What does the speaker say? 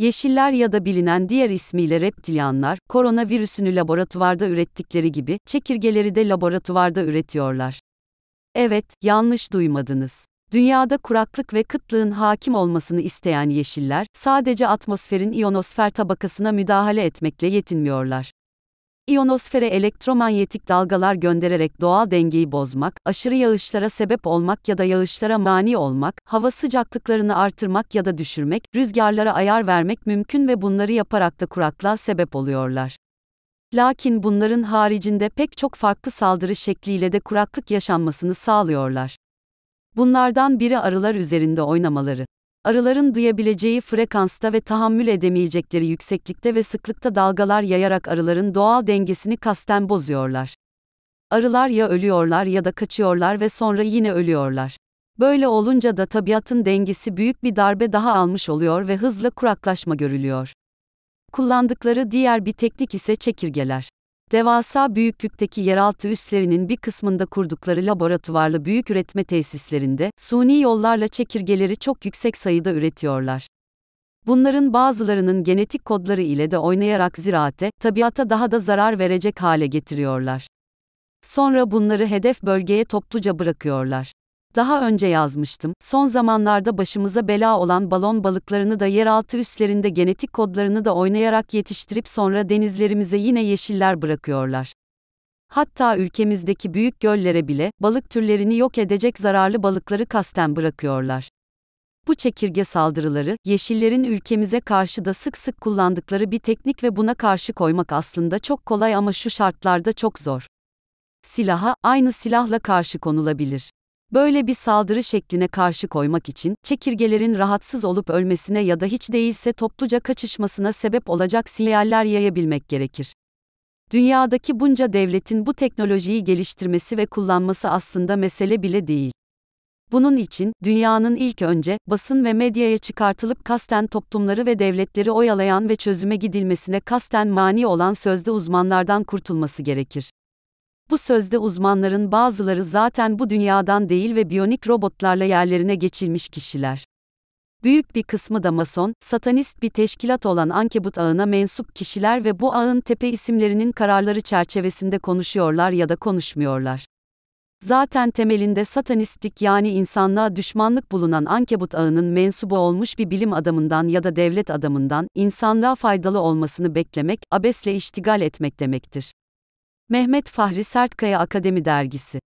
Yeşiller ya da bilinen diğer ismiyle reptilyanlar, koronavirüsünü laboratuvarda ürettikleri gibi, çekirgeleri de laboratuvarda üretiyorlar. Evet, yanlış duymadınız. Dünyada kuraklık ve kıtlığın hakim olmasını isteyen yeşiller, sadece atmosferin iyonosfer tabakasına müdahale etmekle yetinmiyorlar. İyonosfere elektromanyetik dalgalar göndererek doğal dengeyi bozmak, aşırı yağışlara sebep olmak ya da yağışlara mani olmak, hava sıcaklıklarını artırmak ya da düşürmek, rüzgarlara ayar vermek mümkün ve bunları yaparak da kuraklığa sebep oluyorlar. Lakin bunların haricinde pek çok farklı saldırı şekliyle de kuraklık yaşanmasını sağlıyorlar. Bunlardan biri arılar üzerinde oynamaları. Arıların duyabileceği frekansta ve tahammül edemeyecekleri yükseklikte ve sıklıkta dalgalar yayarak arıların doğal dengesini kasten bozuyorlar. Arılar ya ölüyorlar ya da kaçıyorlar ve sonra yine ölüyorlar. Böyle olunca da tabiatın dengesi büyük bir darbe daha almış oluyor ve hızla kuraklaşma görülüyor. Kullandıkları diğer bir teknik ise çekirgeler. Devasa büyüklükteki yeraltı üslerinin bir kısmında kurdukları laboratuvarlı büyük üretme tesislerinde, suni yollarla çekirgeleri çok yüksek sayıda üretiyorlar. Bunların bazılarının genetik kodları ile de oynayarak ziraate, tabiata daha da zarar verecek hale getiriyorlar. Sonra bunları hedef bölgeye topluca bırakıyorlar. Daha önce yazmıştım, son zamanlarda başımıza bela olan balon balıklarını da yeraltı üstlerinde genetik kodlarını da oynayarak yetiştirip sonra denizlerimize yine yeşiller bırakıyorlar. Hatta ülkemizdeki büyük göllere bile balık türlerini yok edecek zararlı balıkları kasten bırakıyorlar. Bu çekirge saldırıları, yeşillerin ülkemize karşı da sık sık kullandıkları bir teknik ve buna karşı koymak aslında çok kolay ama şu şartlarda çok zor. Silaha, aynı silahla karşı konulabilir. Böyle bir saldırı şekline karşı koymak için, çekirgelerin rahatsız olup ölmesine ya da hiç değilse topluca kaçışmasına sebep olacak sinyaller yayabilmek gerekir. Dünyadaki bunca devletin bu teknolojiyi geliştirmesi ve kullanması aslında mesele bile değil. Bunun için, dünyanın ilk önce, basın ve medyaya çıkartılıp kasten toplumları ve devletleri oyalayan ve çözüme gidilmesine kasten mani olan sözde uzmanlardan kurtulması gerekir. Bu sözde uzmanların bazıları zaten bu dünyadan değil ve biyonik robotlarla yerlerine geçilmiş kişiler. Büyük bir kısmı da mason, satanist bir teşkilat olan Ankebut ağına mensup kişiler ve bu ağın tepe isimlerinin kararları çerçevesinde konuşuyorlar ya da konuşmuyorlar. Zaten temelinde satanistlik yani insanlığa düşmanlık bulunan Ankebut ağının mensubu olmuş bir bilim adamından ya da devlet adamından insanlığa faydalı olmasını beklemek, abesle iştigal etmek demektir. Mehmet Fahri Sertkaya Akademi Dergisi